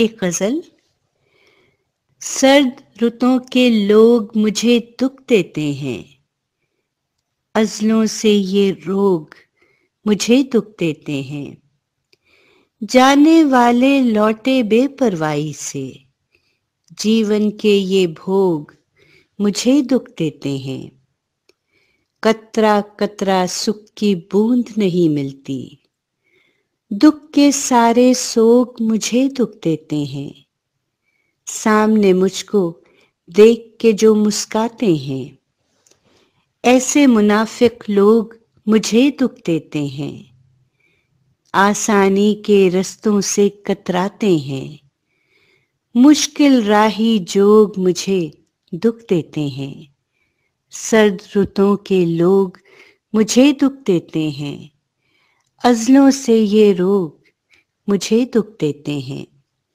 एक गज़ल सर्द रुतों के लोग मुझे दुख देते हैं अजलों से ये रोग मुझे दुख देते हैं जाने वाले लौटे बेपरवाही से जीवन के ये भोग मुझे दुख देते हैं कतरा कतरा सुख की बूंद नहीं मिलती दुख के सारे सोग मुझे दुख देते हैं सामने मुझको देख के जो मुस्काते हैं ऐसे मुनाफिक लोग मुझे दुख देते हैं आसानी के रस्तों से कतराते हैं मुश्किल राही जोग मुझे दुख देते हैं सर्द ऋतों के लोग मुझे दुख देते हैं अजलों से ये रोग मुझे दुख देते हैं